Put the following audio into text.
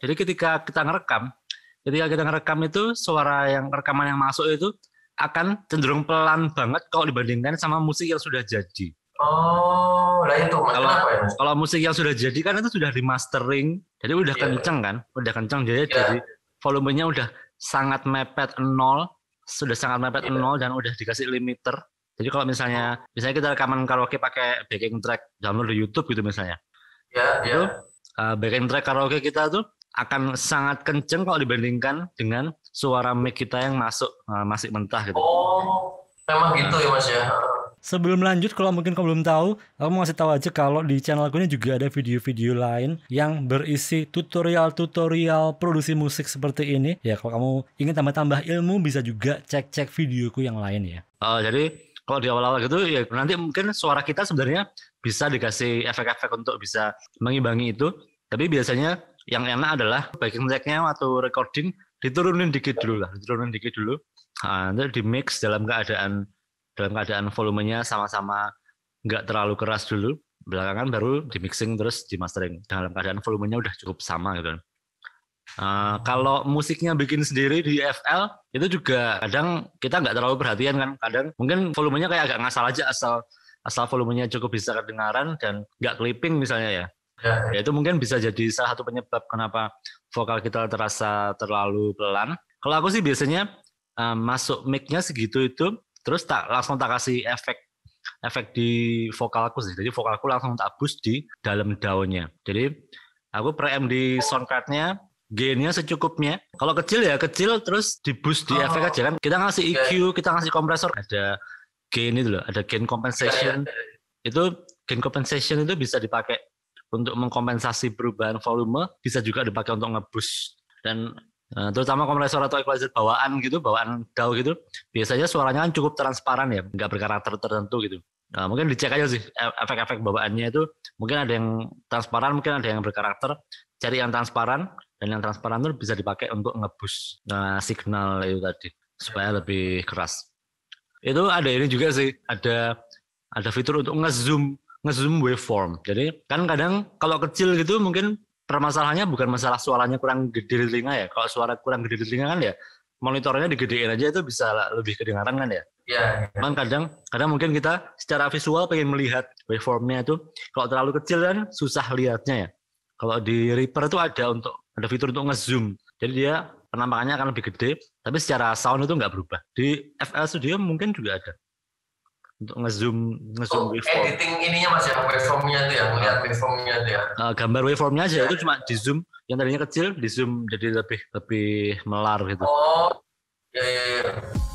Jadi ketika kita ngerekam, ketika kita ngerekam itu suara yang rekaman yang masuk itu akan cenderung pelan banget kalau dibandingkan sama musik yang sudah jadi. Oh, lah itu Kalau, Kenapa ya? Kalau musik yang sudah jadi kan itu sudah remastering, jadi udah yeah. kenceng kan, udah kenceng jadi yeah. jadi volumenya udah sangat mepet nol, sudah sangat mepet yeah. nol dan udah dikasih limiter. Jadi kalau misalnya, misalnya kita rekaman karaoke pakai backing track download di YouTube gitu misalnya, ya, yeah, iya. yeah. uh, backing track karaoke kita tuh akan sangat kenceng kalau dibandingkan dengan suara mic kita yang masuk uh, masih mentah gitu. Oh, memang gitu ya Mas ya. Sebelum lanjut, kalau mungkin kamu belum tahu, aku mau kasih tahu aja kalau di channel aku ini juga ada video-video lain yang berisi tutorial-tutorial produksi musik seperti ini. Ya, kalau kamu ingin tambah-tambah ilmu, bisa juga cek-cek videoku yang lain ya. Uh, jadi kalau di awal-awal gitu, ya nanti mungkin suara kita sebenarnya bisa dikasih efek-efek untuk bisa mengimbangi itu. Tapi biasanya yang enak adalah backing tracknya waktu recording diturunin dikit dulu lah, diturunin dikit dulu. Nah, nanti di mix dalam keadaan dalam keadaan volumenya sama-sama nggak terlalu keras dulu. Belakangan baru di mixing terus di mastering dalam keadaan volumenya udah cukup sama gitu. Uh, kalau musiknya bikin sendiri di FL itu juga kadang kita nggak terlalu perhatian kan kadang mungkin volumenya kayak agak ngasal aja asal asal volumenya cukup bisa kedengaran dan nggak clipping misalnya ya Ya, ya. itu mungkin bisa jadi salah satu penyebab kenapa vokal kita terasa terlalu pelan. Kalau aku sih biasanya um, masuk mic-nya segitu itu, terus tak langsung tak kasih efek efek di aku sih. Jadi vokal aku langsung tak boost di dalam daunnya. Jadi aku preamp di soundcard-nya, gain-nya secukupnya. Kalau kecil ya kecil, terus di boost di oh. efek aja kan. Kita ngasih EQ, ya, ya. kita ngasih kompresor, ada gain itu loh, ada gain compensation. ya, ya. Itu gain compensation itu bisa dipakai untuk mengkompensasi perubahan volume bisa juga dipakai untuk ngebus dan eh, terutama kompresor atau equalizer bawaan gitu, bawaan DAW gitu, biasanya suaranya kan cukup transparan ya, nggak berkarakter tertentu gitu. Nah, mungkin dicek aja sih e-, efek-efek bawaannya itu, mungkin ada yang transparan, mungkin ada yang berkarakter. Cari yang transparan dan yang transparan itu bisa dipakai untuk ngebus nah, signal itu tadi supaya lebih keras. Itu ada ini juga sih, ada ada fitur untuk ngezoom ngezoom waveform. Jadi kan kadang kalau kecil gitu mungkin permasalahannya bukan masalah suaranya kurang gede di telinga ya. Kalau suara kurang gede di telinga kan ya monitornya digedein aja itu bisa lebih kedengaran kan ya. Iya. Kan kadang kadang mungkin kita secara visual pengen melihat waveformnya itu kalau terlalu kecil kan susah lihatnya ya. Kalau di Reaper itu ada untuk ada fitur untuk ngezoom. Jadi dia penampakannya akan lebih gede, tapi secara sound itu nggak berubah. Di FL Studio mungkin juga ada untuk ngezoom ngezoom oh, waveform. Editing ininya mas ya waveformnya tuh ya, melihat ah. waveformnya tuh ya. Uh, gambar waveformnya aja ya. itu cuma di zoom, yang tadinya kecil di zoom jadi lebih lebih melar gitu. Oh, ya ya ya.